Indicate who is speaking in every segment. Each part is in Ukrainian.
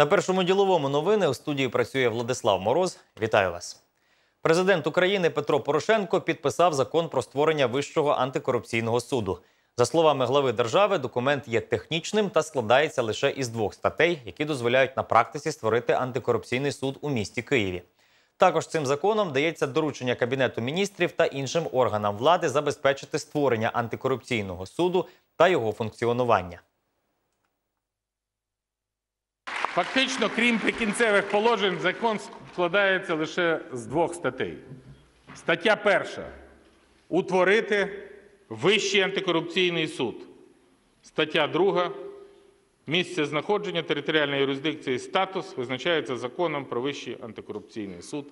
Speaker 1: На першому діловому новини у студії працює Владислав Мороз. Вітаю вас. Президент України Петро Порошенко підписав закон про створення Вищого антикорупційного суду. За словами глави держави, документ є технічним та складається лише із двох статей, які дозволяють на практиці створити антикорупційний суд у місті Києві. Також цим законом дається доручення Кабінету міністрів та іншим органам влади забезпечити створення антикорупційного суду та його функціонування. Фактично, крім прикінцевих положень, закон складається лише з двох статей. Стаття перша утворити Вищий антикорупційний суд. Стаття друга. Місце знаходження територіальної юрисдикції статус визначається законом про Вищий антикорупційний суд.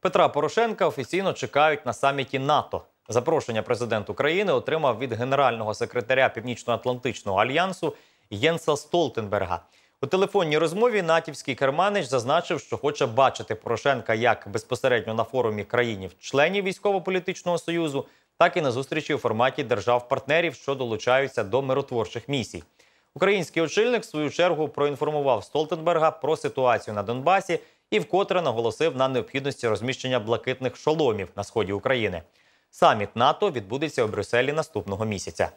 Speaker 1: Петра Порошенка офіційно чекають на саміті НАТО. Запрошення президент України отримав від генерального секретаря Північно-Атлантичного альянсу Єнса Столтенберга. У телефонній розмові натівський керманич зазначив, що хоче бачити Порошенка як безпосередньо на форумі країнів-членів військово-політичного союзу, так і на зустрічі у форматі держав-партнерів, що долучаються до миротворчих місій. Український очільник в свою чергу проінформував Столтенберга про ситуацію на Донбасі і вкотре наголосив на необхідності розміщення блакитних шоломів на сході України. Саміт НАТО відбудеться у Брюсселі наступного місяця.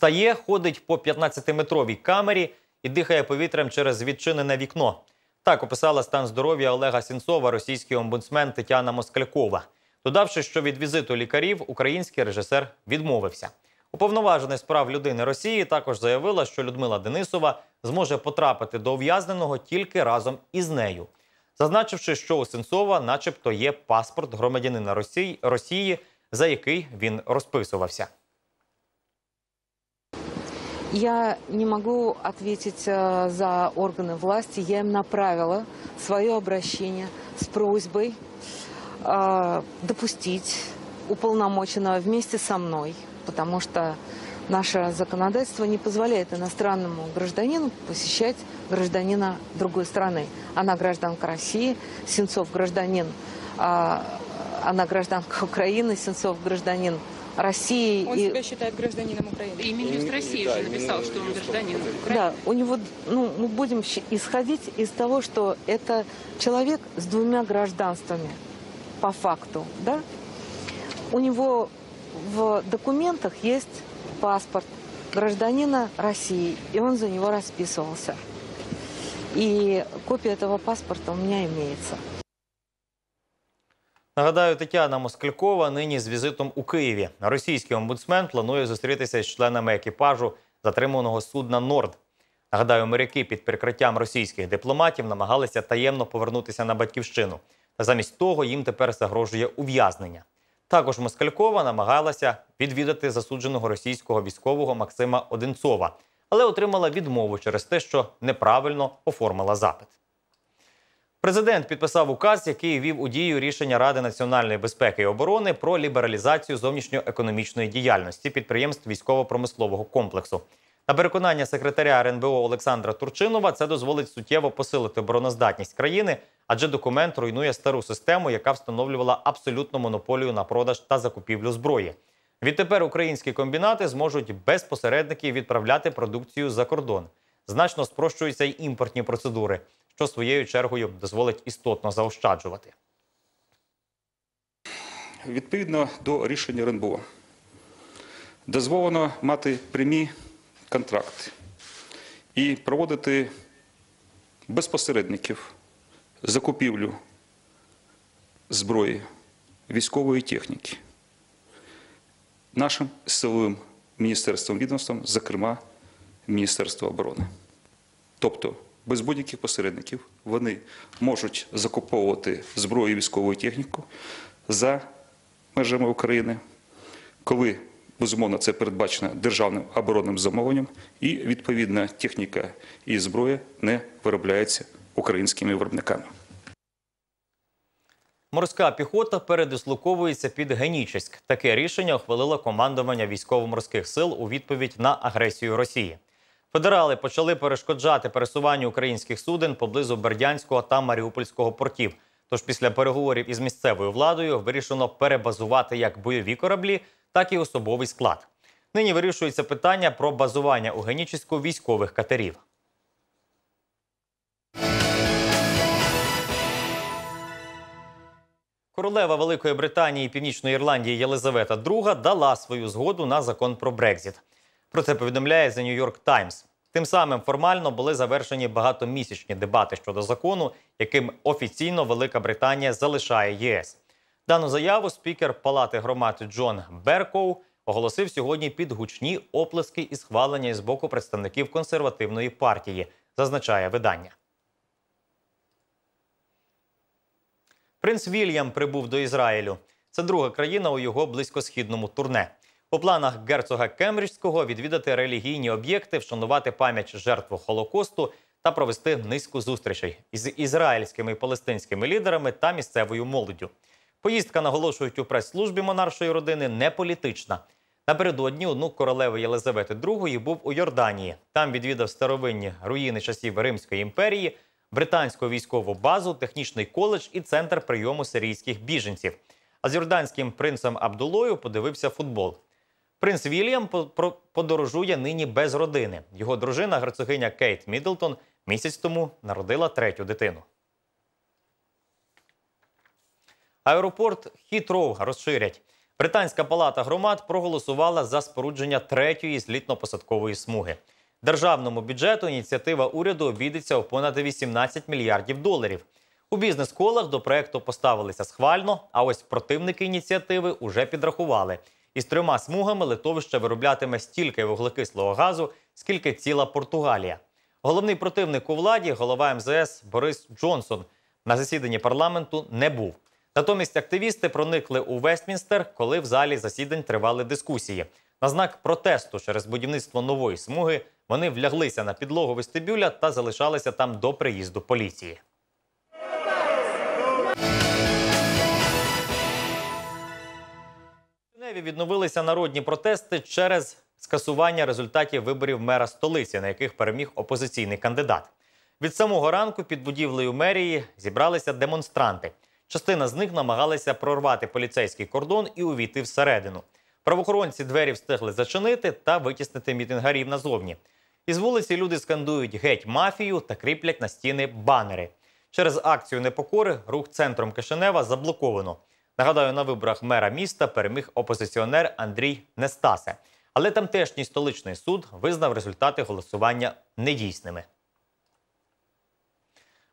Speaker 1: Встає, ходить по 15-метровій камері і дихає повітрям через відчинене вікно. Так описала стан здоров'я Олега Сінцова, російський омбудсмен Тетяна Москалькова, додавши, що від візиту лікарів український режисер відмовився. Уповноважений справ людини Росії також заявила, що Людмила Денисова зможе потрапити до ув'язненого тільки разом із нею, зазначивши, що у Сенцова, начебто, є паспорт громадянина Росії, Росії за який він розписувався.
Speaker 2: Я не могу ответить э, за органы власти. Я им направила свое обращение с просьбой э, допустить уполномоченного вместе со мной, потому что наше законодательство не позволяет иностранному гражданину посещать гражданина другой страны. Она гражданка России, Сенцов гражданин, э, она гражданка Украины, Сенцов гражданин России. Он и... себя считает гражданином Украины. И министр России уже написал, что он гражданин Украины. Да, у него, ну, мы будем исходить из того, что это человек с двумя гражданствами, по факту, да? У него в документах есть паспорт гражданина России, и он за него расписывался. И копия этого паспорта у меня имеется.
Speaker 1: Нагадаю, Тетяна Москалькова нині з візитом у Києві. Російський омбудсмен планує зустрітися з членами екіпажу затриманого судна Норд. Нагадаю, моряки під прикриттям російських дипломатів намагалися таємно повернутися на батьківщину. Та замість того їм тепер загрожує ув'язнення. Також Москалькова намагалася відвідати засудженого російського військового Максима Одинцова, але отримала відмову через те, що неправильно оформила запит. Президент підписав указ, який вів у дію рішення Ради національної безпеки і оборони про лібералізацію зовнішньоекономічної діяльності підприємств військово-промислового комплексу. На переконання секретаря РНБО Олександра Турчинова це дозволить суттєво посилити обороноздатність країни, адже документ руйнує стару систему, яка встановлювала абсолютну монополію на продаж та закупівлю зброї. Відтепер українські комбінати зможуть без посередників відправляти продукцію за кордон. Значно спрощуються й імпортні процедури що своєю чергою дозволить істотно заощаджувати. Відповідно до рішення РНБО дозволено мати прямі контракти і проводити без посередників закупівлю зброї військової техніки нашим силовим міністерством відомством, зокрема Міністерство оборони. Тобто без будь-яких посередників вони можуть закуповувати зброю військову техніку за межами України, коли безумовно це передбачено державним оборонним замовленням, і відповідна техніка і зброя не виробляється українськими виробниками. Морська піхота передислоковується під Генічеськ. Таке рішення ухвалило командування військово-морських сил у відповідь на агресію Росії. Федерали почали перешкоджати пересуванню українських суден поблизу Бердянського та Маріупольського портів. Тож після переговорів із місцевою владою вирішено перебазувати як бойові кораблі, так і особовий склад. Нині вирішується питання про базування у генічиську військових катерів. Королева Великої Британії і Північної Ірландії Єлизавета II дала свою згоду на закон про Брекзіт. Про це повідомляє The New York Times. Тим самим формально були завершені багатомісячні дебати щодо закону, яким офіційно Велика Британія залишає ЄС. Дану заяву спікер Палати громад Джон Беркоу оголосив сьогодні під гучні оплески і схвалення з боку представників консервативної партії, зазначає видання. Принц Вільям прибув до Ізраїлю. Це друга країна у його близькосхідному турне. У планах герцога Кембриджського відвідати релігійні об'єкти, вшанувати пам'ять жертв Холокосту та провести низку зустрічей із ізраїльськими і палестинськими лідерами та місцевою молоддю. Поїздка наголошують у прес-службі монаршої родини не політична. Напередодні онук королеви Єлизавети II був у Йорданії. Там відвідав старовинні руїни часів Римської імперії, британську військову базу, технічний коледж і центр прийому сирійських біженців. А з Йорданським принцем Абдулою подивився футбол. Принц Вільям подорожує нині без родини. Його дружина, герцогиня Кейт Мідлтон місяць тому народила третю дитину. Аеропорт Хітроу розширять. Британська палата громад проголосувала за спорудження третьої злітно-посадкової смуги. Державному бюджету ініціатива уряду обійдеться у понад 18 мільярдів доларів. У бізнес-колах до проекту поставилися схвально, а ось противники ініціативи уже підрахували – із трьома смугами литовище вироблятиме стільки вуглекислого газу, скільки ціла Португалія. Головний противник у владі, голова МЗС Борис Джонсон, на засіданні парламенту не був. Натомість активісти проникли у Вестмінстер, коли в залі засідань тривали дискусії. На знак протесту через будівництво нової смуги вони вляглися на підлогу вестибюля та залишалися там до приїзду поліції. Миколаєві відновилися народні протести через скасування результатів виборів мера столиці, на яких переміг опозиційний кандидат. Від самого ранку під будівлею мерії зібралися демонстранти. Частина з них намагалася прорвати поліцейський кордон і увійти всередину. Правоохоронці двері встигли зачинити та витіснити мітингарів назовні. Із вулиці люди скандують геть мафію та кріплять на стіни банери. Через акцію непокори рух центром Кишинева заблоковано. Нагадаю, на виборах мера міста переміг опозиціонер Андрій Нестасе, але тамтешній столичний суд визнав результати голосування недійсними.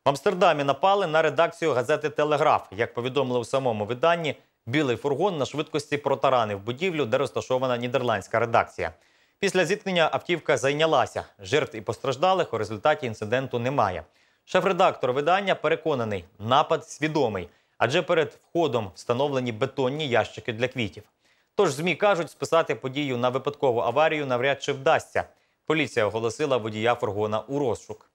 Speaker 1: В Амстердамі напали на редакцію газети Телеграф. Як повідомили у самому виданні, білий фургон на швидкості протаранив будівлю, де розташована нідерландська редакція. Після зіткнення автівка зайнялася. Жертв і постраждалих у результаті інциденту немає. Шеф-редактор видання переконаний, напад свідомий адже перед входом встановлені бетонні ящики для квітів. Тож змі кажуть, списати подію на випадкову аварію навряд чи вдасться. Поліція оголосила водія фургона у розшук.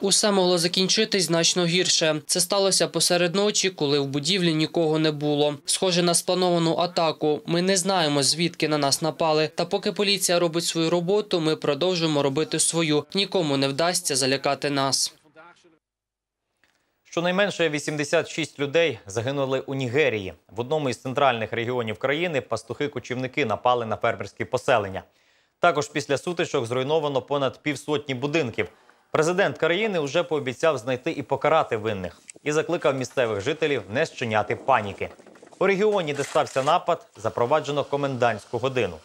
Speaker 2: Усе могло закінчитись значно гірше. Це сталося посеред ночі, коли в будівлі нікого не було. Схоже на сплановану атаку. Ми не знаємо, звідки на нас напали. Та поки поліція робить свою роботу, ми продовжуємо робити
Speaker 1: свою. Нікому не вдасться залякати нас. Щонайменше 86 людей загинули у Нігерії. В одному із центральних регіонів країни пастухи-кочівники напали на фермерські поселення. Також після сутичок зруйновано понад півсотні будинків. Президент країни вже пообіцяв знайти і покарати винних і закликав місцевих жителів не щиняти паніки. У регіоні, де стався напад, запроваджено комендантську годину.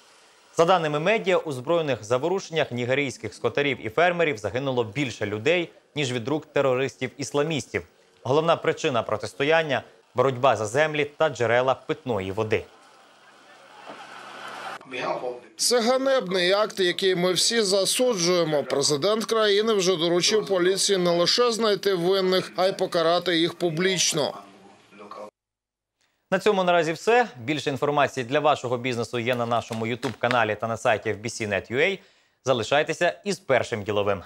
Speaker 1: За даними медіа, у збройних заворушеннях нігерійських скотарів і фермерів загинуло більше людей ніж від рук терористів-ісламістів. Головна причина протистояння боротьба за землі та джерела питної води.
Speaker 2: Це ганебний акт, який ми всі засуджуємо. Президент країни вже доручив поліції не лише знайти винних, а й покарати їх
Speaker 1: публічно. На цьому наразі все. Більше інформації для вашого бізнесу є на нашому youtube каналі та на сайті fbc.net.ua. Залишайтеся із першим діловим.